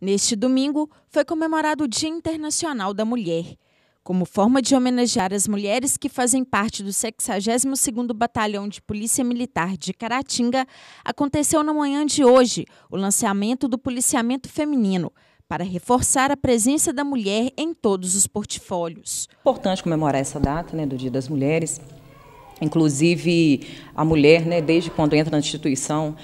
Neste domingo, foi comemorado o Dia Internacional da Mulher, como forma de homenagear as mulheres que fazem parte do 62º Batalhão de Polícia Militar de Caratinga, aconteceu na manhã de hoje o lançamento do policiamento feminino, para reforçar a presença da mulher em todos os portfólios. Importante comemorar essa data, né, do Dia das Mulheres. Inclusive, a mulher, né, desde quando entra na instituição,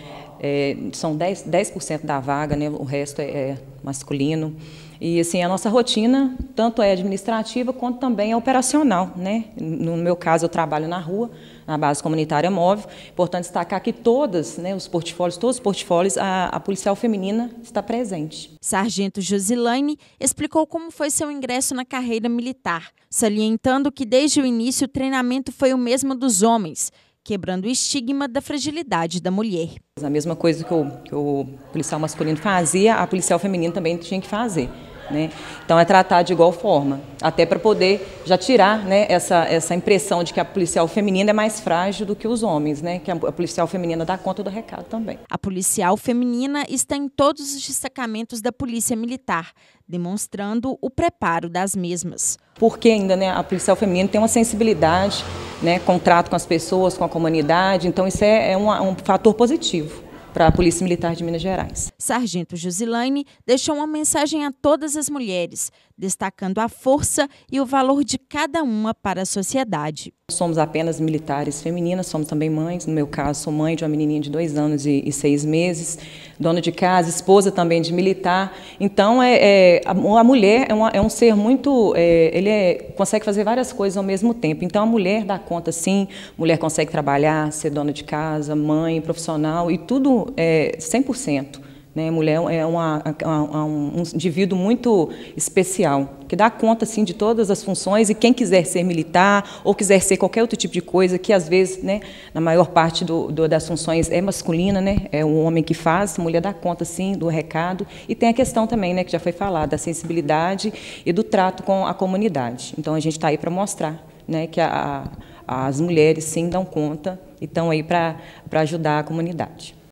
é, são 10%, 10 da vaga, né? o resto é, é, masculino. E assim, a nossa rotina tanto é administrativa quanto também é operacional. Né? No meu caso, eu trabalho na rua, na base comunitária móvel. Importante destacar que todos, né, os portfólios, todos os portfólios, a, a policial feminina está presente. Sargento Josilaine explicou como foi seu ingresso na carreira militar, salientando que desde o início o treinamento foi o mesmo dos homens, quebrando o estigma da fragilidade da mulher. A mesma coisa que o, que o policial masculino fazia, a policial feminina também tinha que fazer. Né? Então é tratar de igual forma, até para poder já tirar né, essa, essa impressão de que a policial feminina é mais frágil do que os homens, né? que a policial feminina dá conta do recado também. A policial feminina está em todos os destacamentos da Polícia Militar, demonstrando o preparo das mesmas. Porque ainda né, a policial feminina tem uma sensibilidade, né, contrato com as pessoas, com a comunidade, então isso é, é um, um fator positivo para a Polícia Militar de Minas Gerais. Sargento Josilane deixou uma mensagem a todas as mulheres, destacando a força e o valor de cada uma para a sociedade. Somos apenas militares femininas, somos também mães. No meu caso, sou mãe de uma menininha de dois anos e, e seis meses, dona de casa, esposa também de militar. Então, é, é a, a, mulher é, uma, é, um ser muito. É, ele é, consegue fazer várias coisas ao mesmo tempo. Então, a mulher dá conta, sim, mulher consegue trabalhar, ser dona de casa, mãe, profissional e tudo é, 100%. Né? Mulher é uma, é uma, é um indivíduo muito especial, que dá conta assim, de todas as funções, e quem quiser ser militar ou quiser ser qualquer outro tipo de coisa, que às vezes, né, na maior parte do, do, das funções é masculina, né? é o homem que faz, mulher dá conta assim do recado, e tem a questão também, né, que já foi falada, da sensibilidade e do trato com a comunidade. Então a gente está aí para mostrar né, que a, a, as mulheres sim dão conta e estão aí para ajudar a comunidade.